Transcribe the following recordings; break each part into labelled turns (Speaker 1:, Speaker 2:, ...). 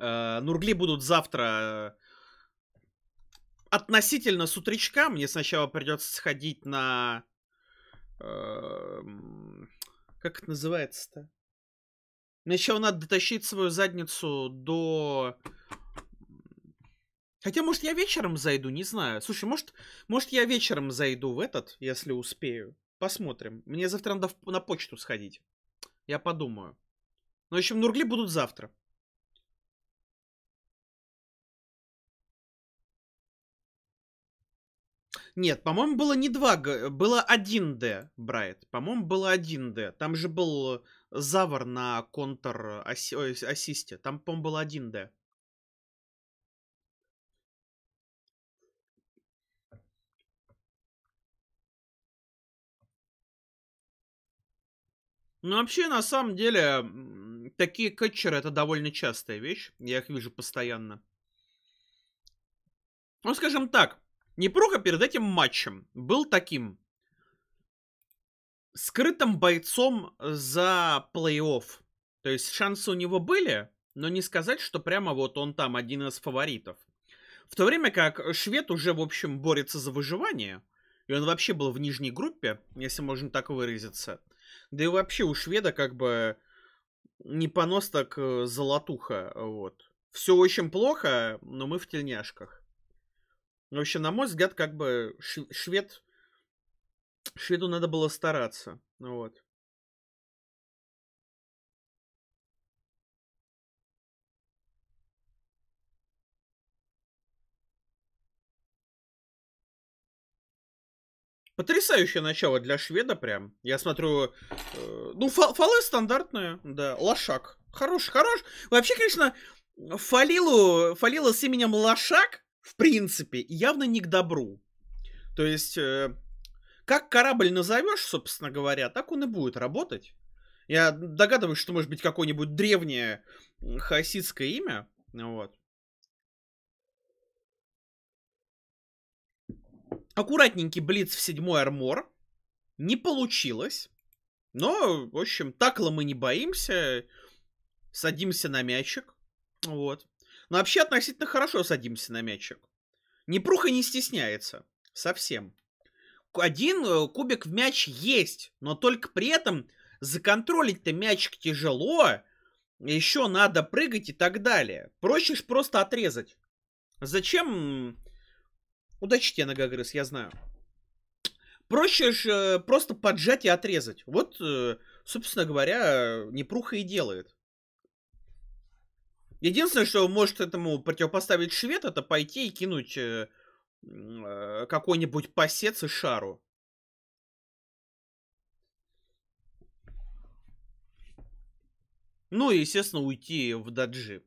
Speaker 1: Э, Нургли будут завтра э, относительно с утречка. Мне сначала придется сходить на... Э, как это называется-то? Мне еще надо дотащить свою задницу до... Хотя, может, я вечером зайду, не знаю. Слушай, может, может я вечером зайду в этот, если успею. Посмотрим. Мне завтра надо
Speaker 2: на почту сходить. Я подумаю. Но, в общем, Нургли будут завтра. Нет, по-моему, было не 2G, было 1D, Брайт. По-моему, было
Speaker 1: 1D. Там же был Завар на контр ассисте. Там, по-моему, было
Speaker 2: 1D. Ну, вообще, на самом деле, такие кетчеры это довольно частая
Speaker 1: вещь. Я их вижу постоянно. Ну, скажем так, Непрока перед этим матчем был таким скрытым бойцом за плей-офф. То есть шансы у него были, но не сказать, что прямо вот он там один из фаворитов. В то время как швед уже, в общем, борется за выживание, и он вообще был в нижней группе, если можно так выразиться. Да и вообще у шведа как бы не понос, так э, золотуха, вот. Все очень плохо, но мы в тельняшках. Вообще, на мой взгляд,
Speaker 2: как бы швед... Шведу надо было стараться. Ну вот. Потрясающее начало для шведа прям. Я смотрю,
Speaker 1: э, ну, фалы стандартные, да, лошак. Хорош, хорош. Вообще, конечно, фалилу, фалила с именем лошак в принципе, явно не к добру. То есть, э, как корабль назовешь, собственно говоря, так он и будет работать. Я догадываюсь, что может быть какое-нибудь древнее хаоситское имя. Вот. Аккуратненький блиц в седьмой армор. Не получилось. Но, в общем, такла мы не боимся. Садимся на мячик. Вот. Но вообще относительно хорошо садимся на мячик. Непруха не стесняется. Совсем. Один э, кубик в мяч есть, но только при этом законтролить-то мячик тяжело, еще надо прыгать и так далее. Проще ж просто отрезать. Зачем... Удачи тебе, ногогрыз, я знаю. Проще ж э, просто поджать и отрезать. Вот, э, собственно говоря, Непруха и делает. Единственное, что может этому противопоставить швед, это пойти и кинуть э, э, какой-нибудь посец и шару.
Speaker 2: Ну и, естественно, уйти в даджи.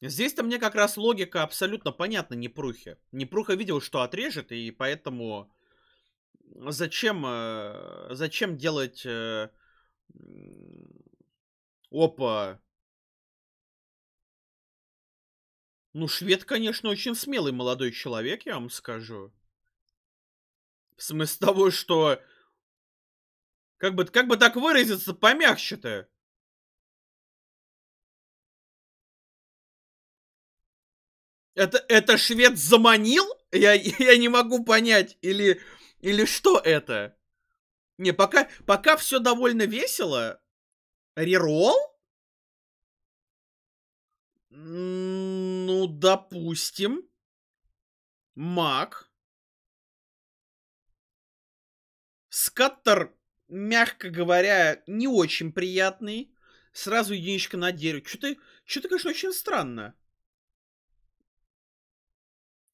Speaker 2: Здесь-то мне как раз
Speaker 1: логика абсолютно понятна Непрухе. Непруха видел, что отрежет, и поэтому
Speaker 2: зачем, э, зачем делать э, Опа. Ну, швед, конечно, очень смелый молодой человек, я вам скажу. В смысле того, что... Как бы, как бы так выразиться помягче-то? Это, это швед заманил? Я, я не могу понять. Или, или что это? Не, пока, пока все довольно весело. Рерол? Ну, допустим. Маг. Скаттер, мягко говоря, не очень приятный.
Speaker 1: Сразу единичка на дерево. Что-то, что-то, конечно, очень странно.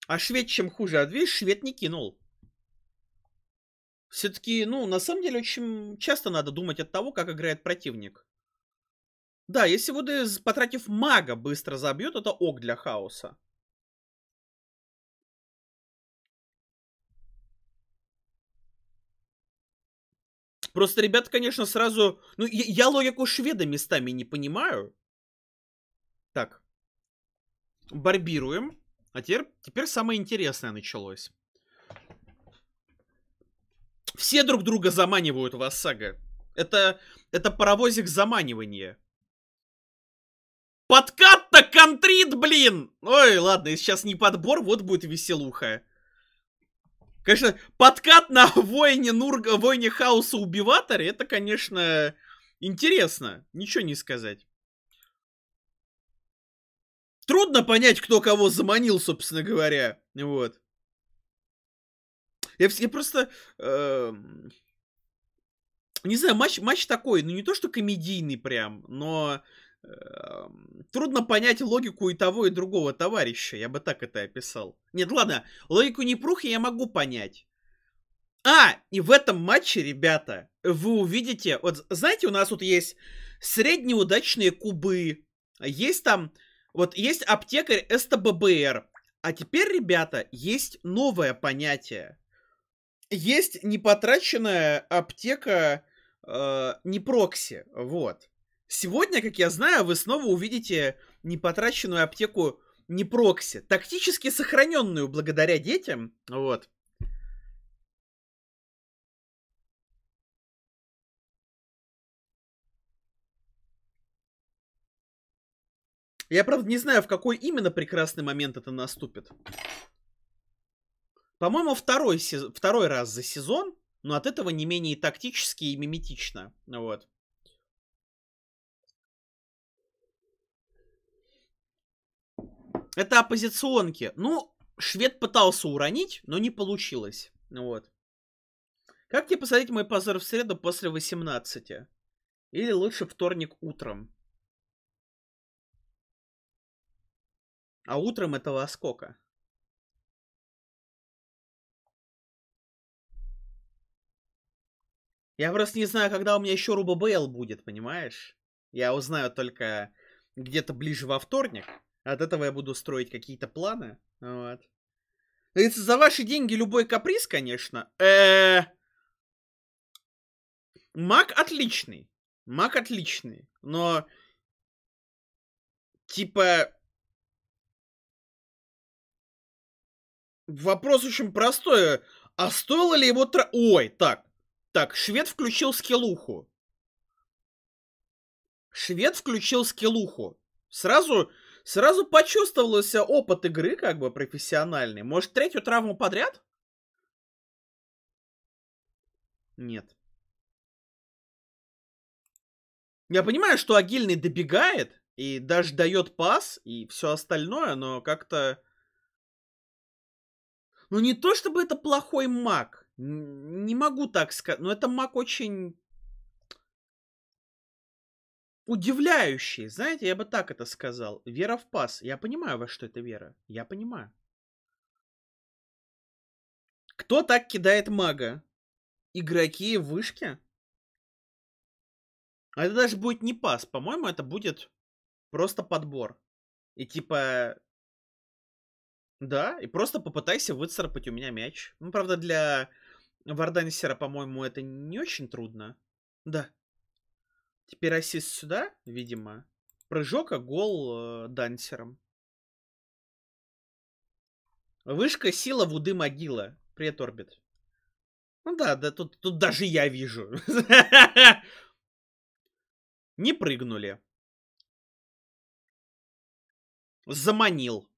Speaker 1: А швед чем хуже? А дверь швед не кинул. Все-таки, ну, на самом деле, очень часто надо думать от того, как играет противник.
Speaker 2: Да, если Вуды, потратив мага, быстро забьет, это ок для хаоса. Просто ребята, конечно, сразу... Ну, я, я логику
Speaker 1: шведа местами не понимаю. Так. Барбируем. А теперь, теперь самое интересное началось. Все друг друга заманивают вас сага. Это, это паровозик заманивания. Подкат-то контрит, блин! Ой, ладно, сейчас не подбор, вот будет веселуха. Конечно, подкат на войне Нурга, войне хаоса убиваторе, это, конечно, интересно. Ничего не сказать. Трудно понять, кто кого заманил, собственно говоря. Вот. Я, я просто... Э, не знаю, матч, матч такой, ну не то, что комедийный прям, но э, трудно понять логику и того, и другого товарища. Я бы так это описал. Нет, ладно, логику Непрухи я могу понять. А, и в этом матче, ребята, вы увидите... Вот знаете, у нас тут есть среднеудачные кубы. Есть там... Вот есть аптекарь СТББР. А теперь, ребята, есть новое понятие есть непотраченная аптека э, не прокси, вот. Сегодня, как я знаю, вы снова увидите непотраченную аптеку не
Speaker 2: прокси, тактически сохраненную благодаря детям, вот. Я, правда, не знаю, в какой именно прекрасный
Speaker 1: момент это наступит по-моему, второй, второй раз за сезон, но от этого не менее тактически и миметично. Вот. Это оппозиционки. Ну, швед пытался уронить, но не получилось. Вот. Как тебе посмотреть мой позор в среду после 18? Или лучше
Speaker 2: вторник утром? А утром это во сколько? Я просто не знаю, когда у меня еще Руба Бейл будет, понимаешь?
Speaker 1: Я узнаю только где-то ближе во вторник. От этого я буду строить какие-то планы. Вот. Это ну, за ваши деньги любой каприз, конечно.
Speaker 2: э Маг отличный. Маг отличный. Но... Типа... Вопрос очень простой. А стоило ли его... Тр... Ой, так. Так, швед включил скиллуху.
Speaker 1: Швед включил скиллуху. Сразу, сразу почувствовался опыт
Speaker 2: игры, как бы, профессиональный. Может, третью травму подряд? Нет. Я понимаю, что Агильный добегает и даже дает пас и все остальное, но как-то... Ну не то чтобы это плохой маг. Не могу так сказать, но это маг очень
Speaker 1: удивляющий, знаете, я бы так это сказал. Вера в пас. Я понимаю, во что это вера.
Speaker 2: Я понимаю. Кто так кидает мага? Игроки вышки? А это даже будет не пас. По-моему, это будет просто подбор. И типа...
Speaker 1: Да, и просто попытайся выцарапать у меня мяч. Ну, правда, для в Ордане Сера, по-моему, это не очень трудно. Да. Теперь ассист сюда, видимо. Прыжок, а гол э, дансером. Вышка, сила, вуды, могила. Привет, Орбит.
Speaker 2: Ну да, да тут, тут даже я вижу. Не прыгнули. Заманил.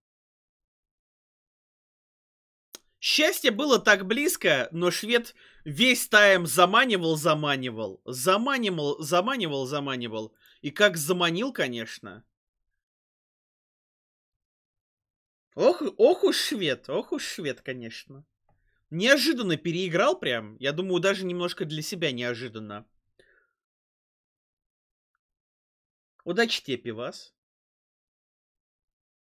Speaker 2: Счастье было так близко, но швед
Speaker 1: весь тайм заманивал, заманивал, заманивал, заманивал, заманивал. И как заманил, конечно. Ох, ох уж швед, ох уж швед, конечно. Неожиданно переиграл
Speaker 2: прям. Я думаю, даже немножко для себя неожиданно. Удачи тебе, пивас.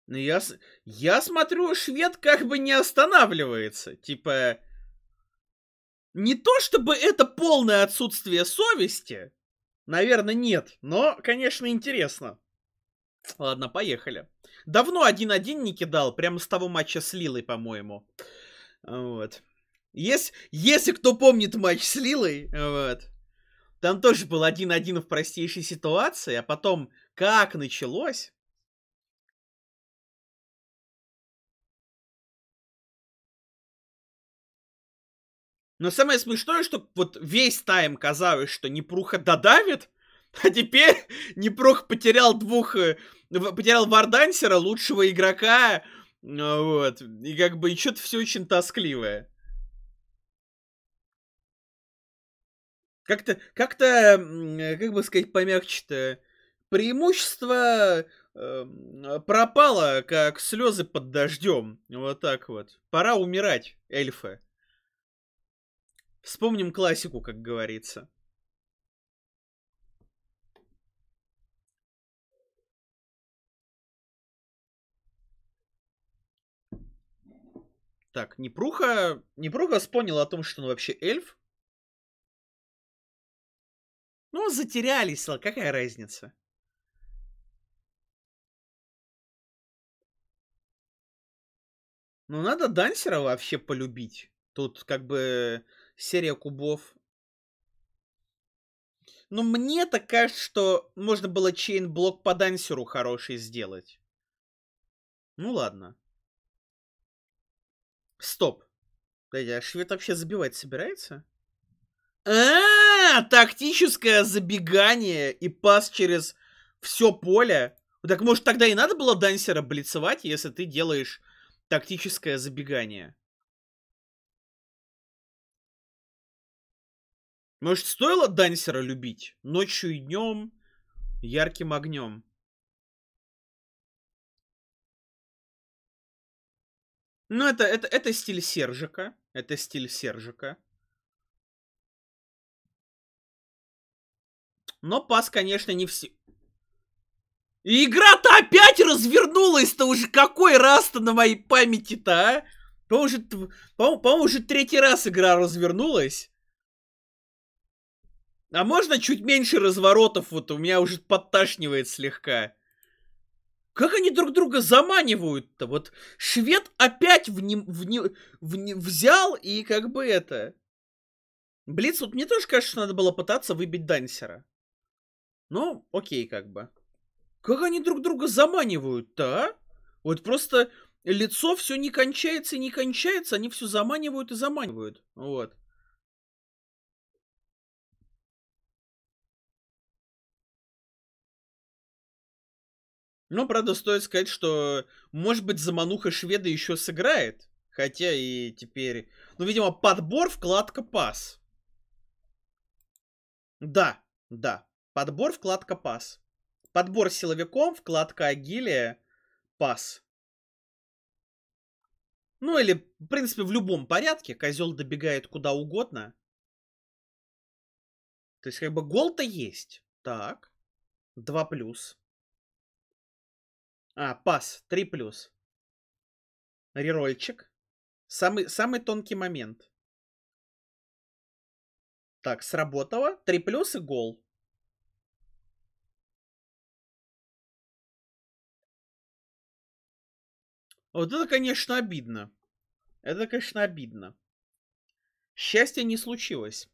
Speaker 2: Ну, я,
Speaker 1: я смотрю, швед как бы не останавливается. Типа, не то чтобы это полное отсутствие совести. Наверное, нет. Но, конечно, интересно. Ладно, поехали. Давно 1-1 не кидал, прямо с того матча с Лилой, по-моему. Вот. Есть, если кто помнит матч с Лилой, вот. Там тоже был 1-1 в простейшей
Speaker 2: ситуации, а потом как началось, Но самое смешное, что вот весь тайм казалось, что Непруха додавит, а теперь
Speaker 1: Непрух потерял двух... Э, потерял Вардансера, лучшего игрока, э, вот. И как бы и что-то все очень тоскливое. Как-то, как-то, э, как бы сказать, помягче-то. Преимущество э, пропало, как слезы под дождем. Вот так вот. Пора умирать, эльфы.
Speaker 2: Вспомним классику, как говорится. Так, Непруха... Непруха вспомнила о том, что он вообще эльф. Ну, затерялись, какая разница? Ну, надо Дансера вообще полюбить. Тут как бы
Speaker 1: серия кубов. Но мне так кажется, что можно было чейн-блок по дансеру хороший сделать. Ну ладно. Стоп. Дядя, а швед вообще забивать собирается? А, -а, а, тактическое забегание и пас через все поле. Так может тогда и надо было дансера блицевать, если ты
Speaker 2: делаешь тактическое забегание. Может, стоило Дансера любить? Ночью и днем, ярким огнем. Ну, это, это, это стиль Сержика. Это стиль Сержика. Но пас, конечно, не все... И игра-то опять развернулась-то уже какой раз-то
Speaker 1: на моей памяти-то, а? По-моему, уже, по-моему, уже третий раз игра развернулась. А можно чуть меньше разворотов? Вот у меня уже подташнивает слегка. Как они друг друга заманивают-то? Вот швед опять в ним, в ним, в ним взял и как бы это... Блиц, вот мне тоже кажется, что надо было пытаться выбить дансера. Ну, окей, как бы. Как они друг друга заманивают-то, а? Вот просто
Speaker 2: лицо все не кончается и не кончается, они все заманивают и заманивают. Вот. Но, правда, стоит сказать, что, может быть, замануха
Speaker 1: шведа еще сыграет. Хотя и теперь... Ну, видимо, подбор, вкладка, пас. Да, да. Подбор, вкладка, пас. Подбор силовиком, вкладка агилия, пас.
Speaker 2: Ну или, в принципе, в любом порядке. Козел добегает куда угодно. То есть, как бы, гол-то есть. Так. Два плюс. А, пас, 3 плюс. Рерольчик. Самый, самый тонкий момент. Так, сработало. 3 плюс и гол. Вот это, конечно, обидно. Это, конечно, обидно. Счастье не случилось.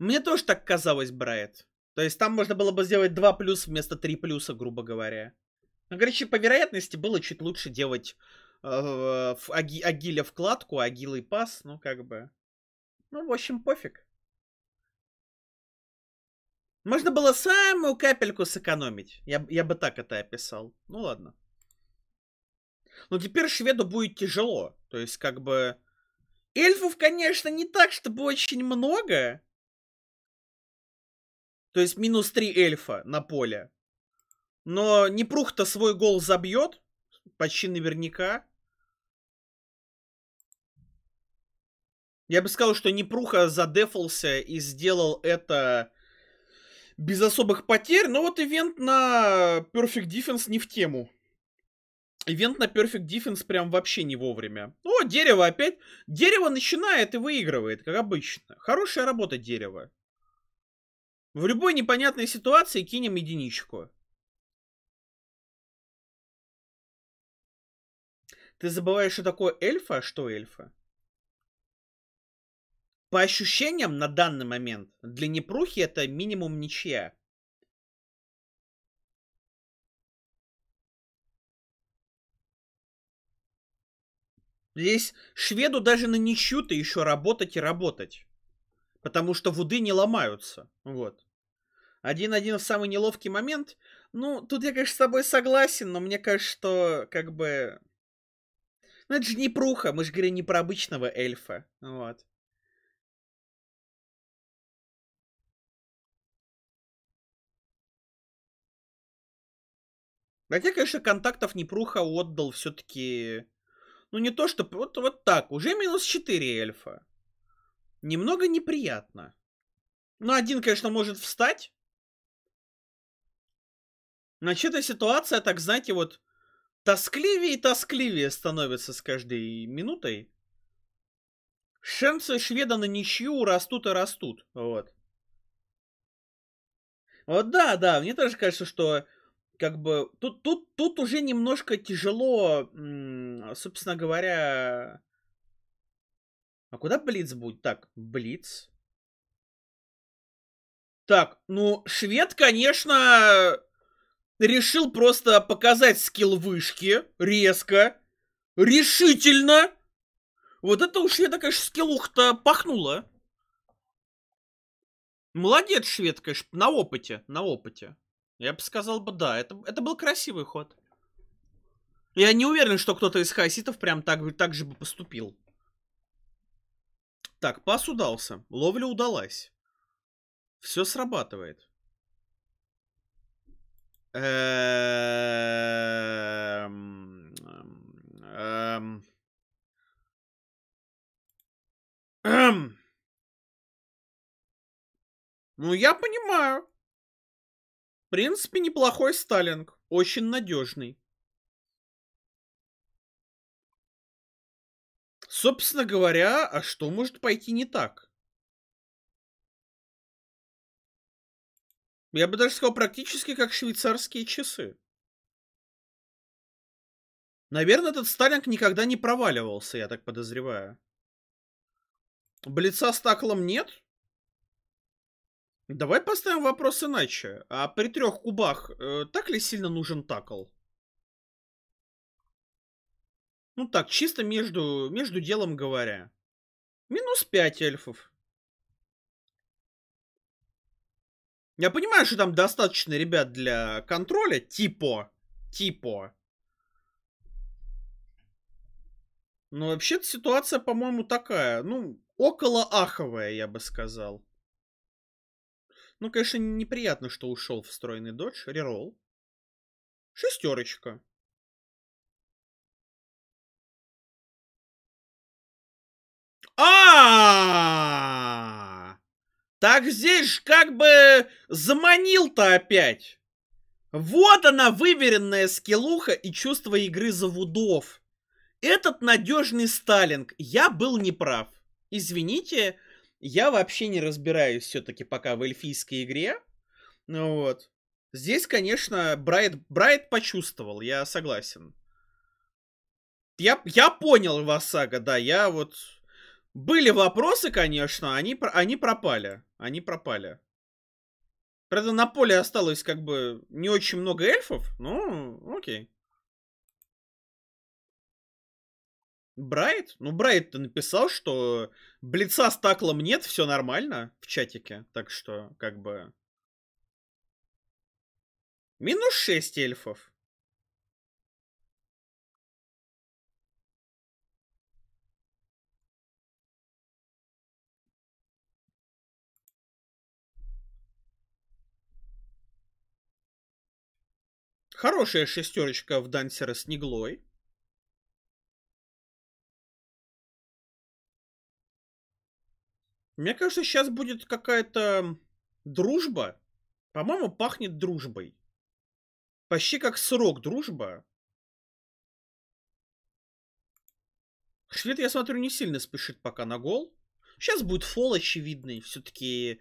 Speaker 2: Мне тоже так казалось, Брайт. То есть там можно было
Speaker 1: бы сделать 2 плюс вместо 3 плюса, грубо говоря. Ну, короче, по вероятности было чуть лучше делать э, в аги, Агиля вкладку, Агилый пас, ну как бы. Ну, в общем, пофиг. Можно было самую капельку сэкономить. Я, я бы так это описал. Ну ладно. Но ну, теперь шведу будет тяжело. То есть, как бы... Эльфов, конечно, не так, чтобы очень много. То есть минус 3 эльфа на поле. Но Непрух-то свой гол забьет. Почти наверняка. Я бы сказал, что Непруха задефался и сделал это без особых потерь. Но вот ивент на Perfect Defense не в тему. Ивент на Perfect Defense прям вообще не вовремя. О, дерево опять. Дерево начинает и выигрывает,
Speaker 2: как обычно. Хорошая работа дерева. В любой непонятной ситуации кинем единичку. Ты забываешь, что такое эльфа, а что эльфа? По ощущениям, на данный момент, для Непрухи это минимум ничья. Здесь шведу даже на ничью-то еще работать и
Speaker 1: работать. Потому что вуды не ломаются. Вот. Один-один в самый неловкий момент. Ну, тут я, конечно, с тобой согласен, но мне кажется, что как бы...
Speaker 2: Ну, это же не пруха, мы же говорим не про обычного эльфа. Вот. Хотя, конечно, контактов Непруха отдал
Speaker 1: все-таки... Ну, не то, что... Вот, вот так. Уже минус 4 эльфа немного неприятно. Ну, один, конечно, может встать. Значит, эта ситуация, так знаете, вот тоскливее и тоскливее становится с каждой минутой. Шансы шведа на ничью растут и растут. Вот. Вот да, да, мне тоже кажется, что как бы тут, тут, тут уже немножко тяжело, собственно говоря, а куда Блиц будет? Так, Блиц. Так, ну, швед, конечно, решил просто показать скилл вышки. Резко. Решительно. Вот это у шведа, конечно, скиллух-то пахнуло. Молодец, швед, конечно, на опыте, на опыте. Я бы сказал бы, да, это, это был красивый ход. Я не уверен, что кто-то из хайситов прям так, так же бы поступил. Так, пас удался, ловля удалась. Все срабатывает.
Speaker 2: Эм, эм. Эм. Ну, я понимаю. В принципе, неплохой сталинг. Очень надежный. Собственно говоря, а что может пойти не так? Я бы даже сказал, практически как швейцарские часы. Наверное,
Speaker 1: этот Сталинг никогда не проваливался, я так подозреваю. Блица с таклом нет? Давай поставим вопрос иначе. А при трех кубах э, так ли сильно нужен такл?
Speaker 2: Ну так, чисто между, между делом говоря. Минус 5 эльфов. Я понимаю, что там достаточно
Speaker 1: ребят для контроля, типа, типа. Но вообще-то ситуация, по-моему, такая, ну, около аховая, я бы сказал. Ну, конечно, неприятно, что ушел
Speaker 2: встроенный додж, рерол. Шестерочка. а, Так здесь ж как бы заманил-то
Speaker 1: опять. Вот она, выверенная скиллуха и чувство игры завудов. Этот надежный сталинг. Я был неправ. Извините, я вообще не разбираюсь все-таки пока в эльфийской игре. Ну вот. Здесь, конечно, Брайт, Брайт почувствовал, я согласен. Я, я понял вас, Сага, да, я вот... Были вопросы, конечно, они, они пропали. Они пропали. Правда, на поле осталось как бы не очень много эльфов, ну, окей. Брайт? Ну, Брайт-то написал, что блица с таклом
Speaker 2: нет, все нормально в чатике. Так что, как бы... Минус 6 эльфов. Хорошая шестерочка в Дансера с Неглой. Мне кажется, сейчас будет какая-то дружба. По-моему, пахнет
Speaker 1: дружбой. Почти как срок дружба. Швед я смотрю, не сильно спешит пока на гол. Сейчас будет фол очевидный. Все-таки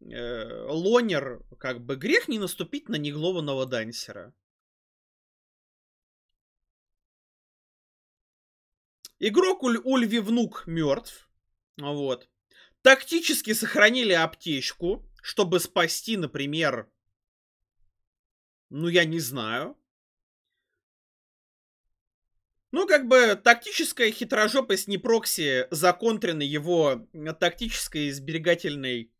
Speaker 1: э, лонер, как бы грех не наступить
Speaker 2: на неглованного дансера. Игрок Уль Ульви Внук мертв. Вот.
Speaker 1: Тактически сохранили аптечку, чтобы спасти, например, ну, я не знаю. Ну, как бы, тактическая хитрожопость не прокси законтрена его тактической сберегательной...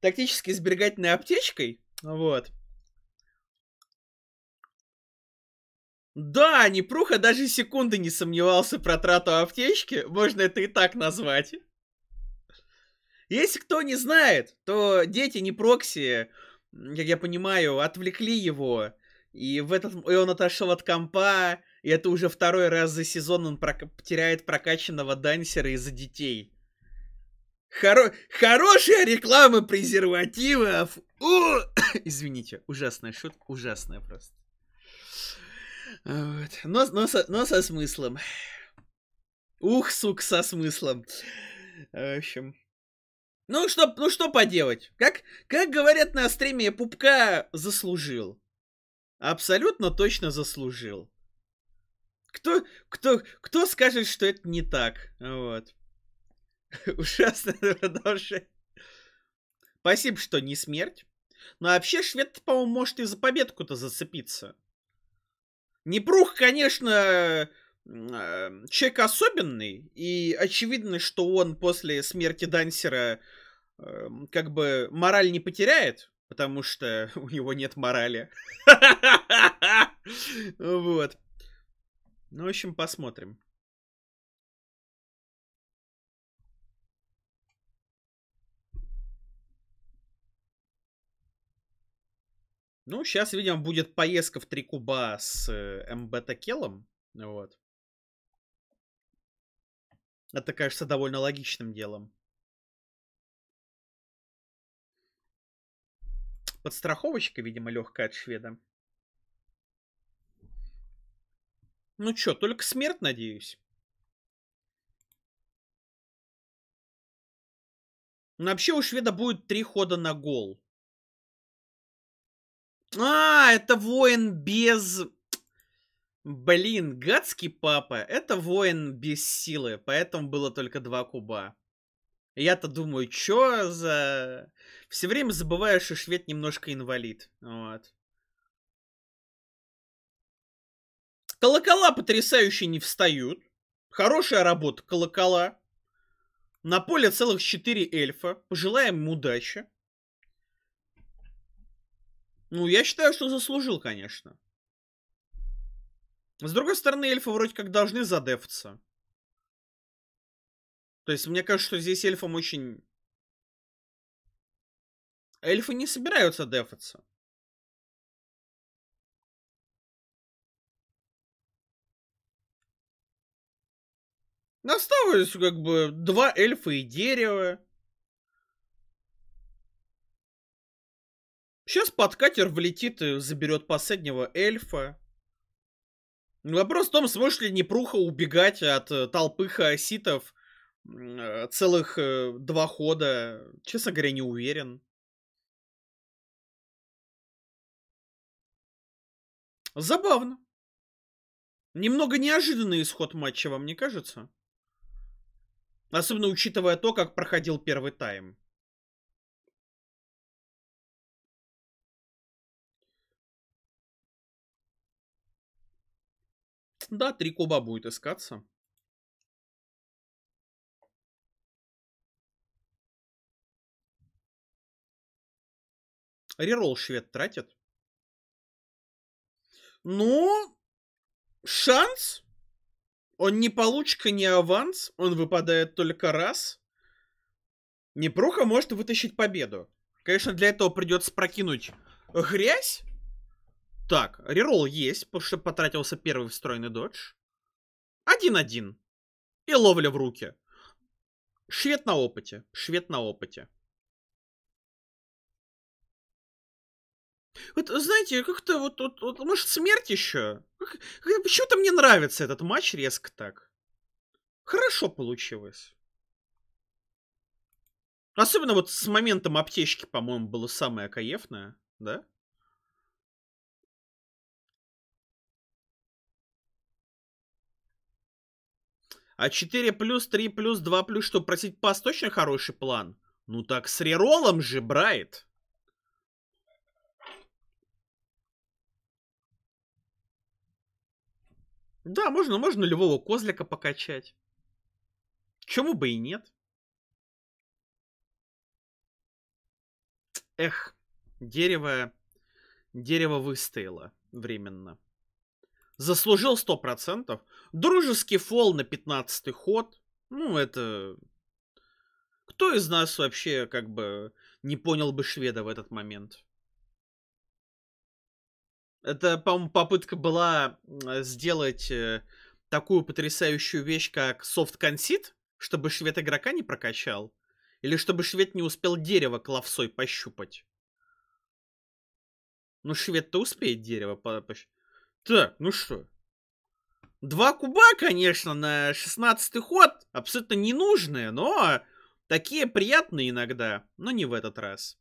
Speaker 1: Тактической сберегательной аптечкой. Вот. Да, Непруха даже секунды не сомневался про трату аптечки, можно это и так назвать. Если кто не знает, то дети Непрокси, как я понимаю, отвлекли его, и, в этот, и он отошел от компа, и это уже второй раз за сезон он прок... теряет прокачанного дансера из-за детей. Хоро... Хорошая реклама презервативов! О! Извините, ужасная шутка, ужасная просто. Вот. Но, но, со, но со смыслом. Ух, сук, со смыслом. В общем. Ну что, ну что поделать? Как, как говорят на стриме, пупка заслужил. Абсолютно точно заслужил. Кто, кто, кто скажет, что это не так? Вот. Ужасно продолжение. Спасибо, что не смерть. Но ну, а вообще швед, по-моему, может и за победку-то зацепиться. Небрух, конечно, э, человек особенный, и очевидно, что он после смерти Дансера эм, как бы мораль не потеряет, потому что у него нет
Speaker 2: морали. Вот. Ну, в общем, посмотрим.
Speaker 1: Ну, сейчас, видимо, будет поездка в три куба с э, МБТ Келом. Вот.
Speaker 2: Это кажется довольно логичным делом. Подстраховочка, видимо, легкая от шведа. Ну чё, только смерть, надеюсь. Ну вообще у шведа будет три хода на гол.
Speaker 1: А, это воин без... Блин, гадский папа. Это воин без силы, поэтому было только два куба. Я-то думаю, чё за... Все время забываю, что швед немножко инвалид. Вот. Колокола потрясающе не встают. Хорошая работа колокола. На поле целых четыре эльфа. Пожелаем им удачи. Ну, я считаю, что заслужил, конечно. С другой стороны, эльфы вроде как должны
Speaker 2: задефаться. То есть, мне кажется, что здесь эльфам очень... Эльфы не собираются дефаться. Осталось как бы два эльфа и дерево. Сейчас под катер влетит
Speaker 1: и заберет последнего эльфа. Вопрос в том, сможешь ли Непруха убегать от э, толпы хаоситов э, целых э, два
Speaker 2: хода. Честно говоря, не уверен. Забавно. Немного неожиданный исход матча, вам не кажется? Особенно учитывая то, как проходил первый тайм. Да, три куба будет искаться. Рерол швед тратит. Но ну, шанс.
Speaker 1: Он не получка, не аванс. Он выпадает только раз. Непруха может вытащить победу. Конечно, для этого придется прокинуть грязь. Так, рерол есть, потому что потратился первый встроенный додж.
Speaker 2: 1-1. И ловля в руки. Швед на опыте. Швед на опыте. Вот, знаете, как-то вот, вот, вот, может, смерть еще? почему-то мне нравится этот матч
Speaker 1: резко так. Хорошо получилось.
Speaker 2: Особенно вот с моментом аптечки, по-моему, было самое каефное, да? А 4 плюс, 3 плюс, 2 плюс, что, просить пас точно хороший план? Ну так с реролом же, Брайт. Да, можно, можно нулевого козлика покачать. Чему бы и нет. Эх, дерево...
Speaker 1: Дерево выстояло временно заслужил 100%. Дружеский фол на 15 ход. Ну, это... Кто из нас вообще как бы не понял бы шведа в этот момент? Это, по-моему, попытка была э, сделать э, такую потрясающую вещь, как софт-консит, чтобы швед игрока не прокачал. Или чтобы швед не успел дерево кловцой пощупать. Ну, швед-то успеет дерево пощупать. Так, ну что? Два куба, конечно, на 16 ход. Абсолютно ненужные, но такие приятные
Speaker 2: иногда. Но не в этот раз.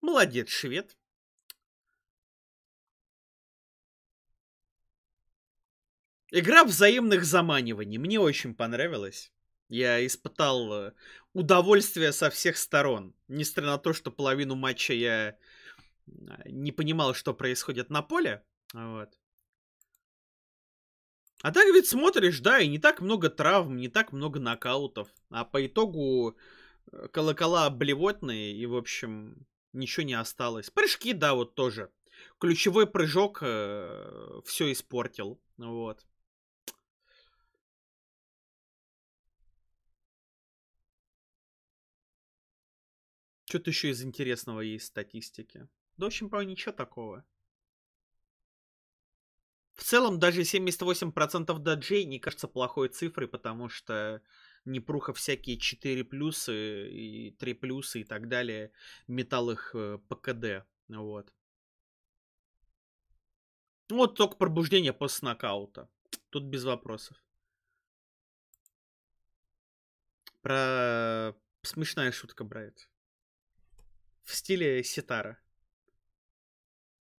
Speaker 2: Молодец, швед. Игра взаимных заманиваний. Мне очень понравилась. Я испытал э,
Speaker 1: удовольствие со всех сторон. Несмотря на то, что половину матча я а, не понимал, что происходит на поле. Вот. А так ведь смотришь, да, и не так много травм, не так много нокаутов. А по итогу э, колокола блевотные, и, в общем, ничего не осталось. Прыжки,
Speaker 2: да, вот тоже. Ключевой прыжок э, все испортил. Вот. Что-то еще из интересного есть статистики. Да, в общем, по ничего такого. В целом, даже
Speaker 1: 78% даджей не кажется плохой цифрой, потому что Непруха всякие 4 плюсы и 3 плюсы и так далее. Металл их э, ПКД.
Speaker 2: Вот. Вот только пробуждение после нокаута. Тут без вопросов. Про... Смешная шутка, Брайт. В стиле ситара.